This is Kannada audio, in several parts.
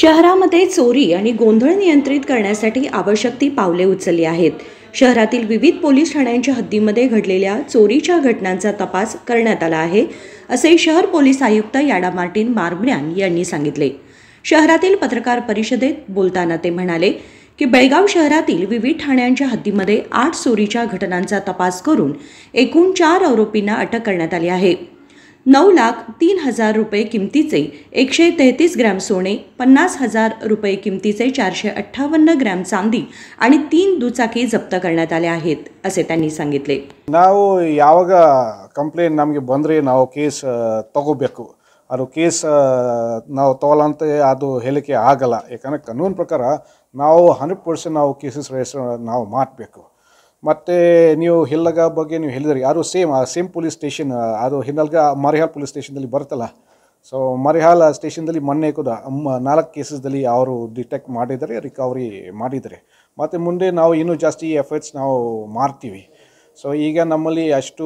शहरामध्ये चोरी आणि गोंधळ नियंत्रित करण्यासाठी आवश्यक ती पावले उचलली आहेत शहरातील विविध पोलीस ठाण्यांच्या हद्दीमध्ये घडलेल्या चोरीच्या घटनांचा तपास करण्यात आला आहे असे शहर पोलीस आयुक्त याडा मार्टिन मार्ब्रॅन यांनी सांगितले शहरातील पत्रकार परिषदेत बोलताना ते म्हणाले की बेळगाव शहरातील विविध ठाण्यांच्या हद्दीमध्ये आठ चोरीच्या घटनांचा तपास करून एकूण चार आरोपींना अटक करण्यात आली आहे नऊ लाख तीन हजार रुपये किमतीचे एकशे तेहतीस ग्रॅम सोने पन्नास हजार रुपये किमतीचे चारशे अठ्ठावन्न ग्रॅम चांदी आणि तीन दुचाकी जप्त करण्यात आल्या आहेत असे त्यांनी सांगितले नाग कंप्लेंट नमे बंद तो बोक अरुण तोला आग्रे कनून प्रकार ना हन्रेड पर्सेंट रेजिस्टर ಮತ್ತು ನೀವು ಹಿಲ್ಲಗ ಬಗ್ಗೆ ನೀವು ಹೇಳಿದ್ರಿ ಯಾರು ಸೇಮ್ ಆ ಸೇಮ್ ಪೊಲೀಸ್ ಸ್ಟೇಷನ್ ಅದು ಹಿನ್ನಲ್ಗ ಮರಿಹಾಲ್ ಪೊಲೀಸ್ ಸ್ಟೇಷನ್ದಲ್ಲಿ ಬರುತ್ತಲ್ಲ ಸೊ ಮರಿಹಾಲ್ ಸ್ಟೇಷನ್ದಲ್ಲಿ ಮೊನ್ನೆ ಕೂಡ ನಾಲ್ಕು ಕೇಸಸ್ದಲ್ಲಿ ಅವರು ಡಿಟೆಕ್ಟ್ ಮಾಡಿದರೆ ರಿಕವರಿ ಮಾಡಿದರೆ ಮತ್ತು ಮುಂದೆ ನಾವು ಇನ್ನೂ ಜಾಸ್ತಿ ಎಫರ್ಟ್ಸ್ ನಾವು ಮಾಡ್ತೀವಿ ಸೊ ಈಗ ನಮ್ಮಲ್ಲಿ ಅಷ್ಟು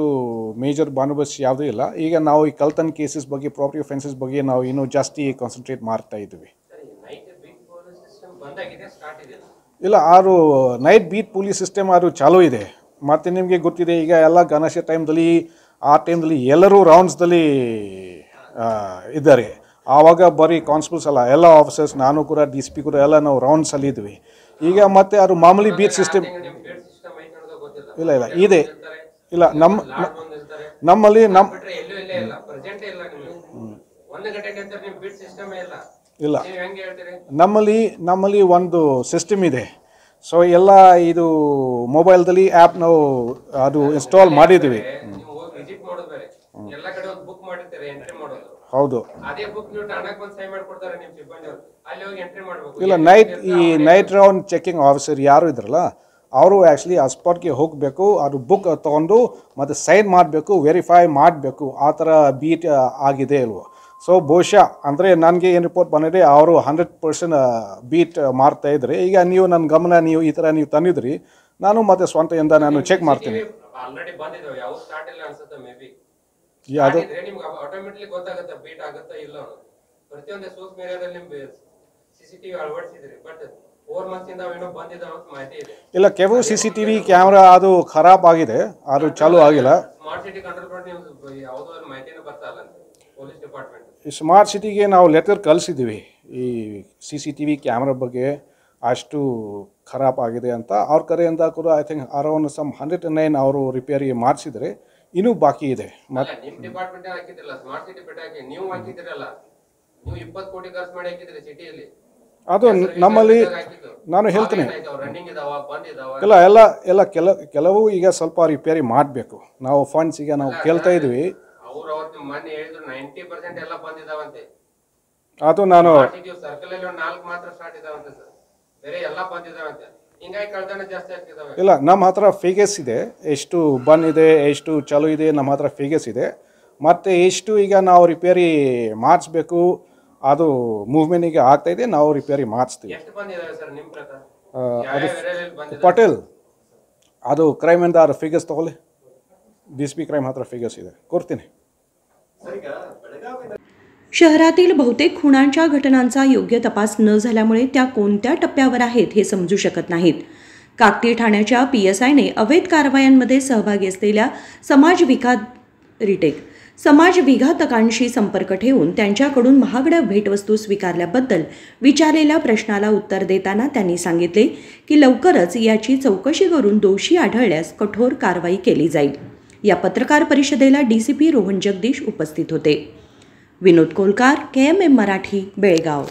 ಮೇಜರ್ ಬಾನುಬಸ್ ಯಾವುದೂ ಇಲ್ಲ ಈಗ ನಾವು ಈ ಕಲ್ತನ್ ಕೇಸಸ್ ಬಗ್ಗೆ ಪ್ರಾಪರ್ಟಿ ಅಫೆನ್ಸಸ್ ಬಗ್ಗೆ ನಾವು ಇನ್ನೂ ಜಾಸ್ತಿ ಕಾನ್ಸಂಟ್ರೇಟ್ ಮಾಡ್ತಾ ಇದ್ದೀವಿ ಇಲ್ಲ ಆರು ನೈಟ್ ಬೀಟ್ ಪೊಲೀಸ್ ಸಿಸ್ಟಮ್ ಆರು ಚಾಲೂ ಇದೆ ಮತ್ತು ನಿಮಗೆ ಗೊತ್ತಿದೆ ಈಗ ಎಲ್ಲ ಗಣೇಶ ಟೈಮ್ದಲ್ಲಿ ಆ ಟೈಮ್ದಲ್ಲಿ ಎಲ್ಲರೂ ರೌಂಡ್ಸ್ದಲ್ಲಿ ಇದ್ದಾರೆ ಆವಾಗ ಬರೀ ಕಾನ್ಸ್ಟೇಬಲ್ಸ್ ಅಲ್ಲ ಎಲ್ಲ ಆಫೀಸರ್ಸ್ ನಾನು ಕೂಡ ಡಿ ಸಿ ಪಿ ಕೂಡ ಎಲ್ಲ ನಾವು ರೌಂಡ್ಸಲ್ಲಿ ಇದ್ವಿ ಈಗ ಮತ್ತೆ ಅದು ಮಾಮೂಲಿ ಬೀಟ್ ಸಿಸ್ಟಮ್ ಇಲ್ಲ ಇಲ್ಲ ಇದೆ ಇಲ್ಲ ನಮ್ಮ ನಮ್ಮಲ್ಲಿ ನಮ್ಮ ಇಲ್ಲ ನಮ್ಮಲ್ಲಿ ನಮ್ಮಲ್ಲಿ ಒಂದು ಸಿಸ್ಟಮ್ ಇದೆ ಸೊ ಎಲ್ಲ ಇದು ಮೊಬೈಲ್ದಲ್ಲಿ ಆ್ಯಪ್ ನಾವು ಅದು ಇನ್ಸ್ಟಾಲ್ ಮಾಡಿದ್ದೀವಿ ಹೌದು ಇಲ್ಲ ನೈಟ್ ಈ ನೈಟ್ ರೌಂಡ್ ಚೆಕಿಂಗ್ ಆಫೀಸರ್ ಯಾರು ಇದ್ರಲ್ಲ ಅವರು ಆ್ಯಕ್ಚುಲಿ ಆ ಸ್ಪಾಟ್ಗೆ ಹೋಗಬೇಕು ಅದು ಬುಕ್ ತೊಗೊಂಡು ಮತ್ತು ಸೈನ್ ಮಾಡಬೇಕು ವೆರಿಫೈ ಮಾಡಬೇಕು ಆ ಥರ ಬೀಟ್ ಆಗಿದೆ ಇಲ್ವೋ ಸೊ ಬಹುಶಃ ಅಂದರೆ ನನಗೆ ಏನು ರಿಪೋರ್ಟ್ ಬಂದಿದೆ ಅವರು ಹಂಡ್ರೆಡ್ ಪರ್ಸೆಂಟ್ ಬೀಟ್ ಮಾಡ್ತಾ ಇದ್ರಿ ಈಗ ನೀವು ನನ್ನ ಗಮನ ನೀವು ಈ ಥರ ನೀವು ತಂದಿದ್ರಿ ನಾನು ಮತ್ತೆ ಸ್ವಂತದಿಂದ ನಾನು ಚೆಕ್ ಮಾಡ್ತೀನಿ ಇಲ್ಲ ಕೆಲವು ಸಿ ಸಿ ಟಿವಿ ಕ್ಯಾಮ್ರಾ ಅದು ಖರಾಬ್ ಆಗಿದೆ ಅದು ಚಾಲೂ ಆಗಿಲ್ಲ ಬರ್ತಾ ಇಲ್ಲ ಸ್ಮಾರ್ಟ್ ಸಿಟಿಗೆ ನಾವು ಲೆಟರ್ ಕಲಿಸಿದ್ವಿ ಈ C C T V camera ಬಗ್ಗೆ ಅಷ್ಟು ಖರಾಬ್ ಆಗಿದೆ ಅಂತ ಅವ್ರ ಕರೆಯಿಂದ ಕೂಡ I think around some hundred nine ಅವರು ರಿಪೇರಿ ಮಾಡಿಸಿದರೆ ಇನ್ನೂ ಬಾಕಿ ಇದೆ ಅದು ನಮ್ಮಲ್ಲಿ ನಾನು ಹೇಳ್ತೀನಿ ಇಲ್ಲ ಎಲ್ಲ ಎಲ್ಲ ಕೆಲವು ಈಗ ಸ್ವಲ್ಪ ರಿಪೇರಿ ಮಾಡಬೇಕು ನಾವು ಫಂಡ್ಸ್ ಈಗ ನಾವು ಕೇಳ್ತಾ ಇದ್ವಿ ಅದು ನಾನು ಇಲ್ಲ ನಮ್ಮ ಹತ್ರ ಫಿಗರ್ಸ್ ಇದೆ ಎಷ್ಟು ಬನ್ ಇದೆ ಎಷ್ಟು ಚಲು ಇದೆ ನಮ್ಮ ಹತ್ರ ಫಿಗರ್ಸ್ ಇದೆ ಮತ್ತೆ ಎಷ್ಟು ಈಗ ನಾವು ರಿಪೇರಿ ಮಾಡಿಸ್ಬೇಕು ಅದು ಮೂವ್ಮೆಂಟಿಗೆ ಆಗ್ತಾ ಇದೆ ನಾವು ರಿಪೇರಿ ಮಾಡಿಸ್ತೀವಿ ಅದು ಪಟೇಲ್ ಅದು ಕ್ರೈಮಿಂದ ಅದು ಫಿಗರ್ಸ್ ತಗೊಳ್ಳಿ ಡಿ ಸಿ ಪಿ ಕ್ರೈಮ್ ಹತ್ರ ಫಿಗರ್ಸ್ ಇದೆ ಕೊಡ್ತೀನಿ शहरातील बहुतेक खुणांच्या घटनांचा योग्य तपास न झाल्यामुळे त्या कोणत्या टप्प्यावर आहेत हे समजू शकत नाहीत काकती ठाण्याच्या पी एस आयने अवैध कारवायांमध्ये सहभागी असलेल्या समाज विका रिटेक समाज विघातकांशी संपर्क ठेवून त्यांच्याकडून महागड्या भेटवस्तू स्वीकारल्याबद्दल विचारलेल्या प्रश्नाला उत्तर देताना त्यांनी सांगितले की लवकरच याची चौकशी करून दोषी आढळल्यास कठोर कारवाई केली जाईल या पत्रकार परिषदेला D C P Rohan Jagdish उपस्थित होते विनोद कोलकार के एम एम मराठी बेळगाव